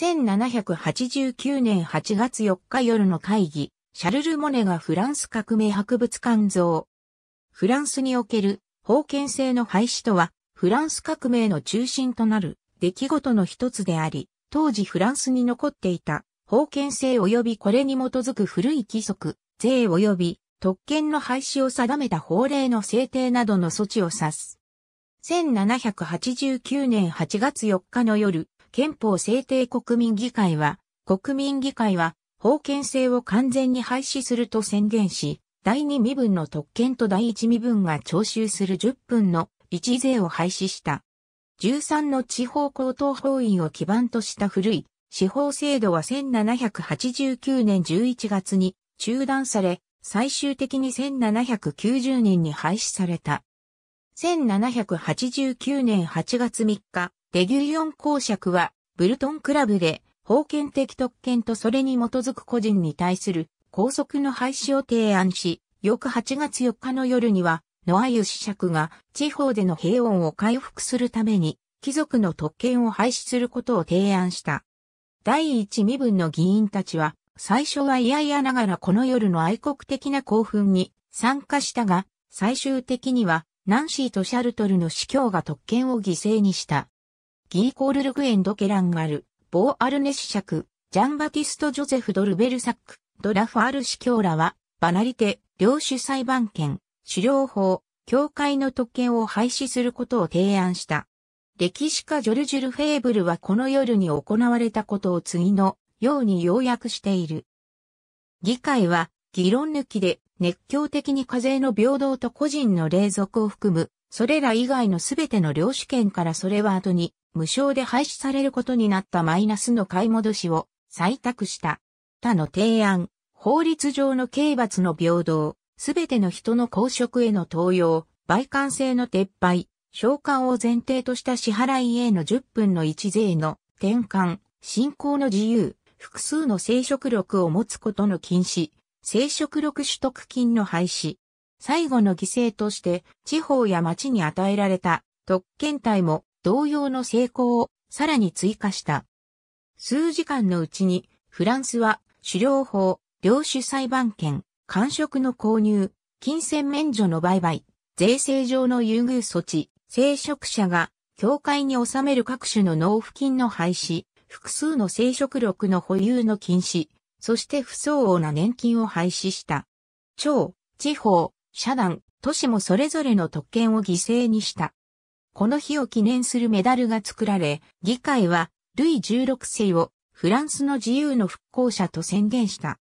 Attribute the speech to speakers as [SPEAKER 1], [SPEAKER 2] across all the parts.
[SPEAKER 1] 1789年8月4日夜の会議、シャルル・モネがフランス革命博物館像。フランスにおける封建制の廃止とは、フランス革命の中心となる出来事の一つであり、当時フランスに残っていた封建制及びこれに基づく古い規則、税及び特権の廃止を定めた法令の制定などの措置を指す。1789年8月4日の夜、憲法制定国民議会は、国民議会は、法権制を完全に廃止すると宣言し、第2身分の特権と第1身分が徴収する10分の1税を廃止した。13の地方高等法院を基盤とした古い司法制度は1789年11月に中断され、最終的に1790年に廃止された。1789年8月3日、デギュリオン公爵は、ブルトンクラブで、封建的特権とそれに基づく個人に対する拘束の廃止を提案し、翌8月4日の夜には、ノアユ子爵が地方での平穏を回復するために、貴族の特権を廃止することを提案した。第一身分の議員たちは、最初は嫌々ながらこの夜の愛国的な興奮に参加したが、最終的には、ナンシーとシャルトルの司教が特権を犠牲にした。ギーコール・ルグエンド・ケランガル、ボー・アルネシシャク、ジャンバティスト・ジョゼフ・ドルベルサック、ドラファール司教らは、バナリテ、領主裁判権、狩猟法、教会の特権を廃止することを提案した。歴史家ジョルジュル・フェーブルはこの夜に行われたことを次のように要約している。議会は議論抜きで熱狂的に課税の平等と個人の隷属を含むそれら以外のすべての領主権からそれは後に無償で廃止されることになったマイナスの買い戻しを採択した。他の提案、法律上の刑罰の平等、すべての人の公職への登用、売還制の撤廃、召喚を前提とした支払いへの10分の1税の転換、信仰の自由、複数の生殖力を持つことの禁止、生殖力取得金の廃止、最後の犠牲として地方や町に与えられた特権隊も同様の成功をさらに追加した。数時間のうちにフランスは狩猟法、領主裁判権、官職の購入、金銭免除の売買、税制上の優遇措置、聖職者が教会に納める各種の納付金の廃止、複数の聖職力の保有の禁止、そして不相応な年金を廃止した。超、地方、社団、都市もそれぞれの特権を犠牲にした。この日を記念するメダルが作られ、議会は、ルイ16世をフランスの自由の復興者と宣言した。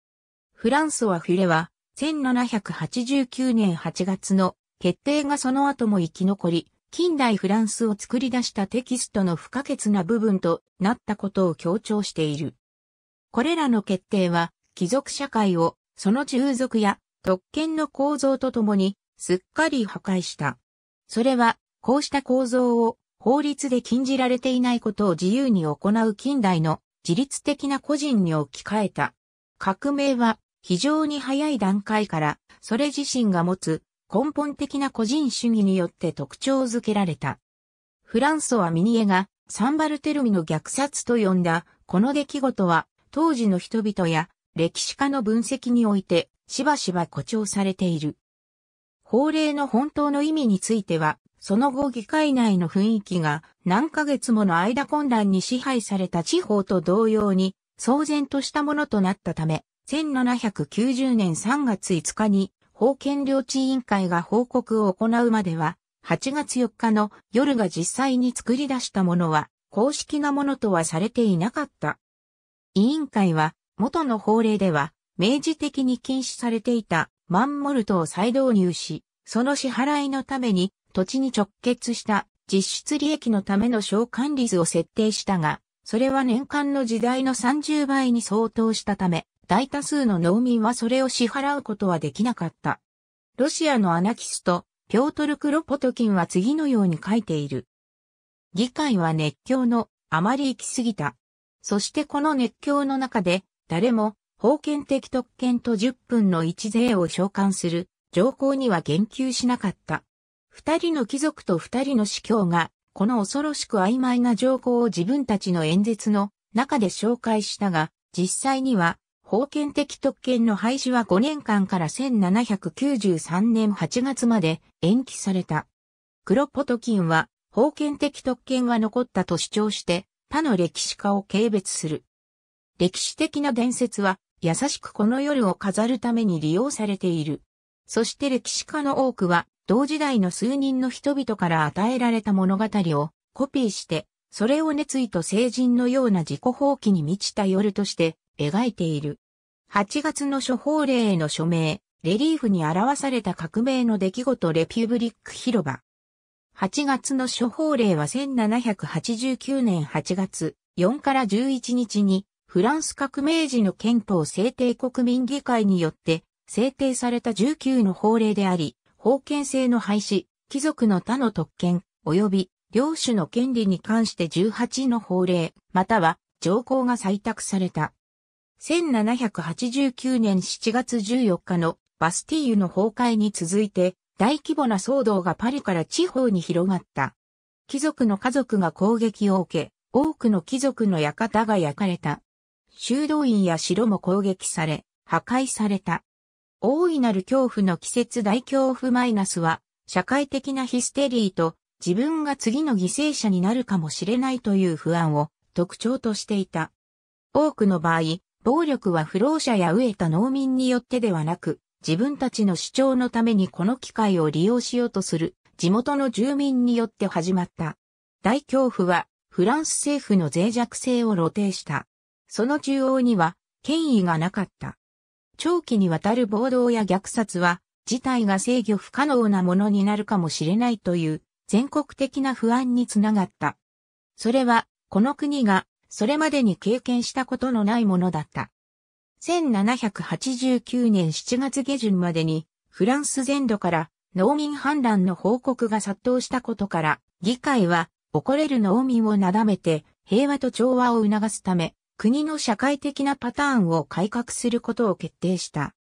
[SPEAKER 1] フランスはフィレは、1789年8月の決定がその後も生き残り、近代フランスを作り出したテキストの不可欠な部分となったことを強調している。これらの決定は、貴族社会を、その従属や特権の構造とともに、すっかり破壊した。それは、こうした構造を法律で禁じられていないことを自由に行う近代の自律的な個人に置き換えた。革命は非常に早い段階からそれ自身が持つ根本的な個人主義によって特徴づけられた。フランソワ・ミニエがサンバルテルミの虐殺と呼んだこの出来事は当時の人々や歴史家の分析においてしばしば誇張されている。法令の本当の意味については、その後議会内の雰囲気が何ヶ月もの間混乱に支配された地方と同様に騒然としたものとなったため、1790年3月5日に法権領地委員会が報告を行うまでは、8月4日の夜が実際に作り出したものは公式なものとはされていなかった。委員会は元の法令では明示的に禁止されていたマンモルトを再導入し、その支払いのために土地に直結した実質利益のための償還率を設定したが、それは年間の時代の30倍に相当したため、大多数の農民はそれを支払うことはできなかった。ロシアのアナキスト、ピョートル・クロポトキンは次のように書いている。議会は熱狂のあまり行き過ぎた。そしてこの熱狂の中で誰も封建的特権と10分の1税を召喚する条項には言及しなかった。二人の貴族と二人の司教が、この恐ろしく曖昧な条項を自分たちの演説の中で紹介したが、実際には、封建的特権の廃止は5年間から1793年8月まで延期された。クロポトキンは、封建的特権は残ったと主張して、他の歴史家を軽蔑する。歴史的な伝説は、優しくこの夜を飾るために利用されている。そして歴史家の多くは、同時代の数人の人々から与えられた物語をコピーして、それを熱意と成人のような自己放棄に満ちた夜として描いている。8月の処方令への署名、レリーフに表された革命の出来事レピューブリック広場。8月の処方令は1789年8月4から11日にフランス革命時の憲法制定国民議会によって制定された19の法令であり、封建制の廃止、貴族の他の特権、及び領主の権利に関して18の法令、または条項が採択された。1789年7月14日のバスティーユの崩壊に続いて大規模な騒動がパリから地方に広がった。貴族の家族が攻撃を受け、多くの貴族の館が焼かれた。修道院や城も攻撃され、破壊された。大いなる恐怖の季節大恐怖マイナスは、社会的なヒステリーと自分が次の犠牲者になるかもしれないという不安を特徴としていた。多くの場合、暴力は不老者や飢えた農民によってではなく、自分たちの主張のためにこの機会を利用しようとする地元の住民によって始まった。大恐怖はフランス政府の脆弱性を露呈した。その中央には権威がなかった。長期にわたる暴動や虐殺は、事態が制御不可能なものになるかもしれないという全国的な不安につながった。それは、この国がそれまでに経験したことのないものだった。1789年7月下旬までに、フランス全土から農民反乱の報告が殺到したことから、議会は、怒れる農民をなだめて、平和と調和を促すため、国の社会的なパターンを改革することを決定した。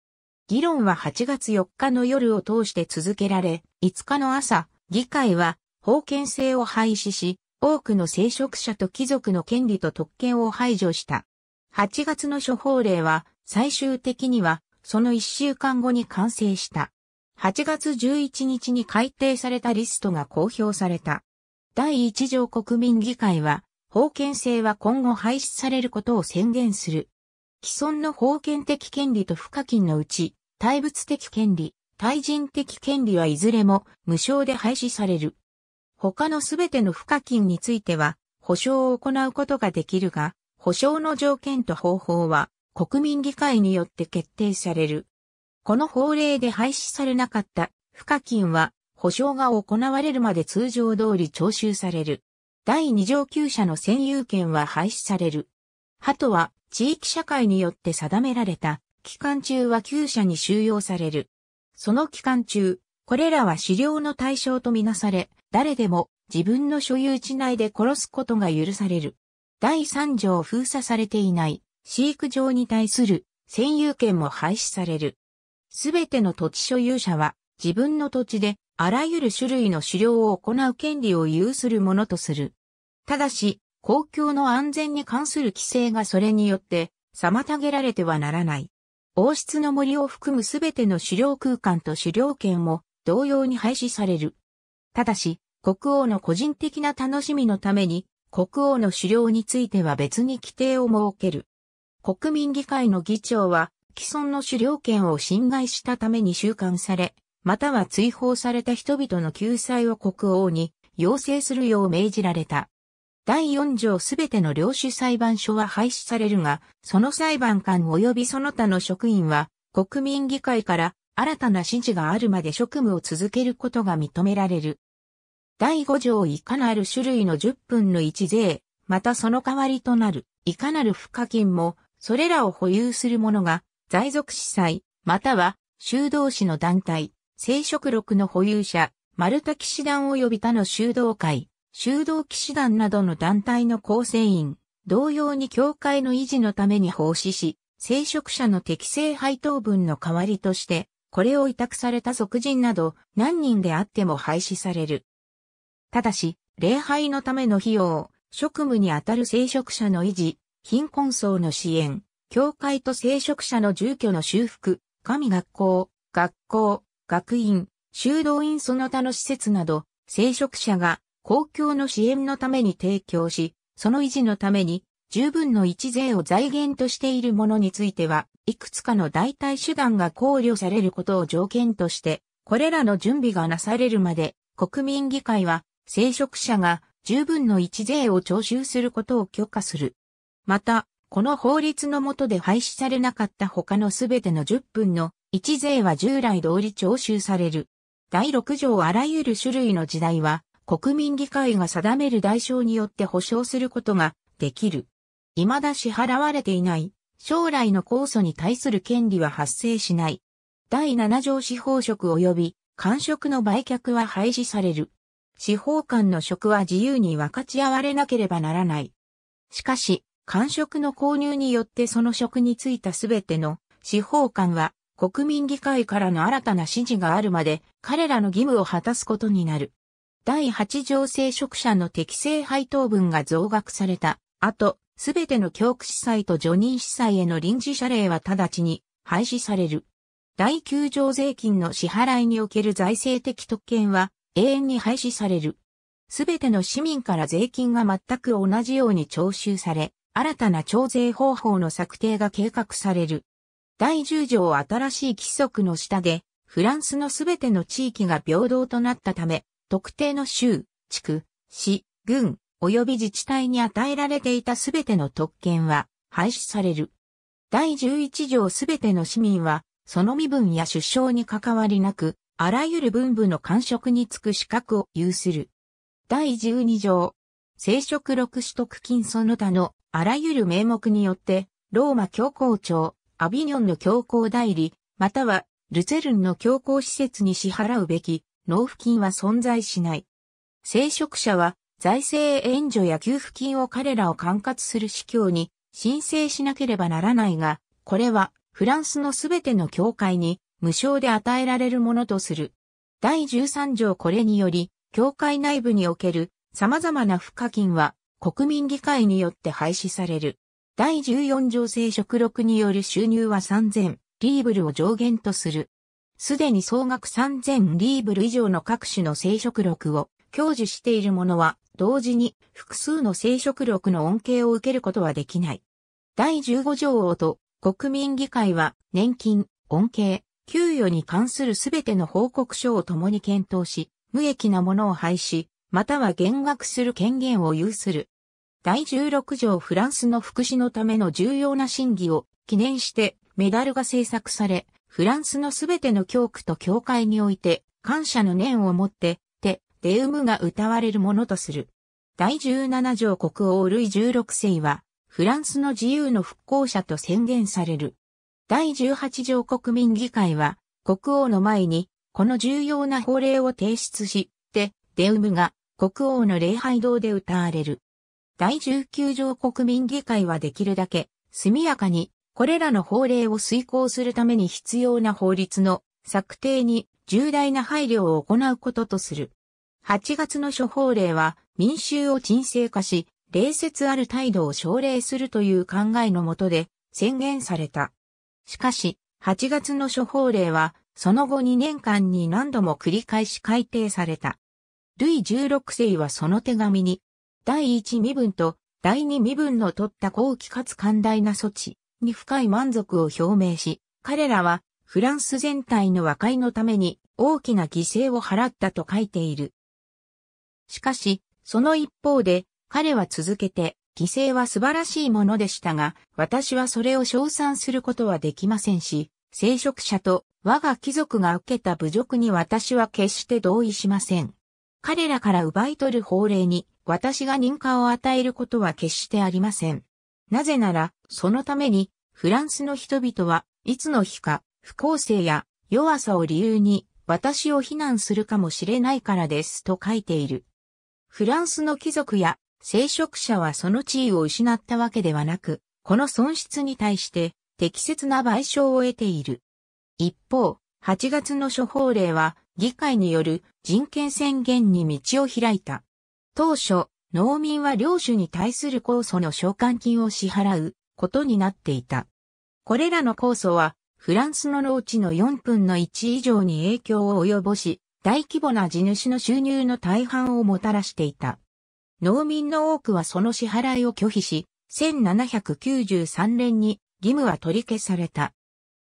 [SPEAKER 1] 議論は8月4日の夜を通して続けられ、5日の朝、議会は封建制を廃止し、多くの聖職者と貴族の権利と特権を排除した。8月の処方令は最終的にはその1週間後に完成した。8月11日に改定されたリストが公表された。第1条国民議会は封建制は今後廃止されることを宣言する。既存の封建的権利と付加金のうち、対物的権利、対人的権利はいずれも無償で廃止される。他のすべての付加金については、保証を行うことができるが、保証の条件と方法は国民議会によって決定される。この法令で廃止されなかった付加金は保証が行われるまで通常通り徴収される。第2上級者の占有権は廃止される。鳩は地域社会によって定められた期間中は旧社に収容される。その期間中、これらは狩猟の対象とみなされ、誰でも自分の所有地内で殺すことが許される。第3条封鎖されていない飼育場に対する占有権も廃止される。すべての土地所有者は自分の土地であらゆる種類の狩猟を行う権利を有するものとする。ただし、公共の安全に関する規制がそれによって妨げられてはならない。王室の森を含むすべての狩猟空間と狩猟権も同様に廃止される。ただし、国王の個人的な楽しみのために、国王の狩猟については別に規定を設ける。国民議会の議長は、既存の狩猟権を侵害したために収監され、または追放された人々の救済を国王に要請するよう命じられた。第4条すべての領主裁判所は廃止されるが、その裁判官及びその他の職員は、国民議会から新たな指示があるまで職務を続けることが認められる。第5条いかなる種類の10分の1税、またその代わりとなる、いかなる付加金も、それらを保有する者が、在属司祭、または、修道士の団体、聖職録の保有者、丸太騎士団及び他の修道会、修道騎士団などの団体の構成員、同様に教会の維持のために奉仕し、聖職者の適正配当分の代わりとして、これを委託された俗人など何人であっても廃止される。ただし、礼拝のための費用、職務にあたる聖職者の維持、貧困層の支援、教会と聖職者の住居の修復、神学校、学校、学院、修道院その他の施設など、聖職者が公共の支援のために提供し、その維持のために十分の一税を財源としているものについては、いくつかの代替手段が考慮されることを条件として、これらの準備がなされるまで、国民議会は、聖職者が十分の一税を徴収することを許可する。また、この法律の下で廃止されなかった他のすべての10分の一税は従来通り徴収される。第六条あらゆる種類の時代は、国民議会が定める代償によって保障することができる。未だ支払われていない、将来の控訴に対する権利は発生しない。第七条司法職及び、官職の売却は廃止される。司法官の職は自由に分かち合われなければならない。しかし、官職の購入によってその職についたすべての司法官は国民議会からの新たな指示があるまで彼らの義務を果たすことになる。第8条聖職者の適正配当分が増額された後、すべての教区司祭と除任司祭への臨時謝礼は直ちに廃止される。第9条税金の支払いにおける財政的特権は永遠に廃止される。すべての市民から税金が全く同じように徴収され、新たな徴税方法の策定が計画される。第10条新しい規則の下で、フランスのすべての地域が平等となったため、特定の州、地区、市、郡、及び自治体に与えられていたすべての特権は廃止される。第11条すべての市民は、その身分や首相に関わりなく、あらゆる分部の官職に就く資格を有する。第12条、生殖録取得金その他のあらゆる名目によって、ローマ教皇庁、アビニョンの教皇代理、またはルツェルンの教皇施設に支払うべき納付金は存在しない。聖職者は財政援助や給付金を彼らを管轄する司教に申請しなければならないが、これはフランスのすべての教会に無償で与えられるものとする。第13条これにより、教会内部における様々な付加金は国民議会によって廃止される。第14条聖職録による収入は3000リーブルを上限とする。すでに総額3000リーブル以上の各種の聖職録を享受している者は、同時に複数の聖職録の恩恵を受けることはできない。第15条をと、国民議会は、年金、恩恵、給与に関するすべての報告書を共に検討し、無益なものを廃止、または減額する権限を有する。第16条フランスの福祉のための重要な審議を記念してメダルが制作され、フランスのすべての教区と教会において感謝の念を持って、て、デウムが歌われるものとする。第17条国王ルイ16世は、フランスの自由の復興者と宣言される。第18条国民議会は、国王の前に、この重要な法令を提出し、て、デウムが国王の礼拝堂で歌われる。第19条国民議会はできるだけ速やかにこれらの法令を遂行するために必要な法律の策定に重大な配慮を行うこととする。8月の諸法令は民衆を沈静化し、礼節ある態度を奨励するという考えのもとで宣言された。しかし、8月の諸法令は、その後2年間に何度も繰り返し改定された。ルイ16世はその手紙に、第一身分と第二身分の取った高貴かつ寛大な措置に深い満足を表明し、彼らはフランス全体の和解のために大きな犠牲を払ったと書いている。しかし、その一方で彼は続けて犠牲は素晴らしいものでしたが、私はそれを称賛することはできませんし、聖職者と我が貴族が受けた侮辱に私は決して同意しません。彼らから奪い取る法令に私が認可を与えることは決してありません。なぜなら、そのために、フランスの人々は、いつの日か、不公正や弱さを理由に、私を非難するかもしれないからですと書いている。フランスの貴族や聖職者はその地位を失ったわけではなく、この損失に対して適切な賠償を得ている。一方、8月の処方令は議会による人権宣言に道を開いた。当初、農民は領主に対する控訴の償還金を支払うことになっていた。これらの控訴は、フランスの農地の4分の1以上に影響を及ぼし、大規模な地主の収入の大半をもたらしていた。農民の多くはその支払いを拒否し、1793年に義務は取り消された。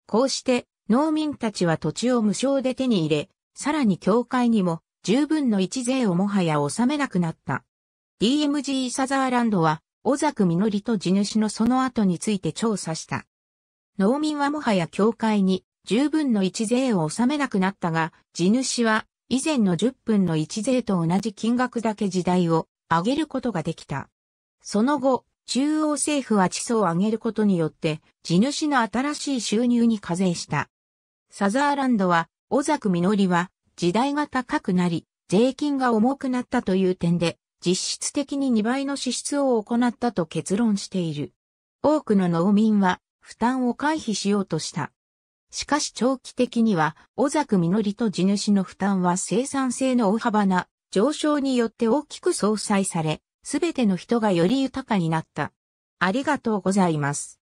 [SPEAKER 1] こうして農民たちは土地を無償で手に入れ、さらに教会にも十分の一税をもはや納めなくなった。DMG サザーランドは、小作実と地主のその後について調査した。農民はもはや教会に十分の一税を納めなくなったが、地主は以前の十分の一税と同じ金額だけ時代を上げることができた。その後、中央政府は地層を上げることによって、地主の新しい収入に課税した。サザーランドは、小作実は、時代が高くなり、税金が重くなったという点で、実質的に2倍の支出を行ったと結論している。多くの農民は負担を回避しようとした。しかし長期的には、小作実と地主の負担は生産性の大幅な上昇によって大きく相殺され、すべての人がより豊かになった。ありがとうございます。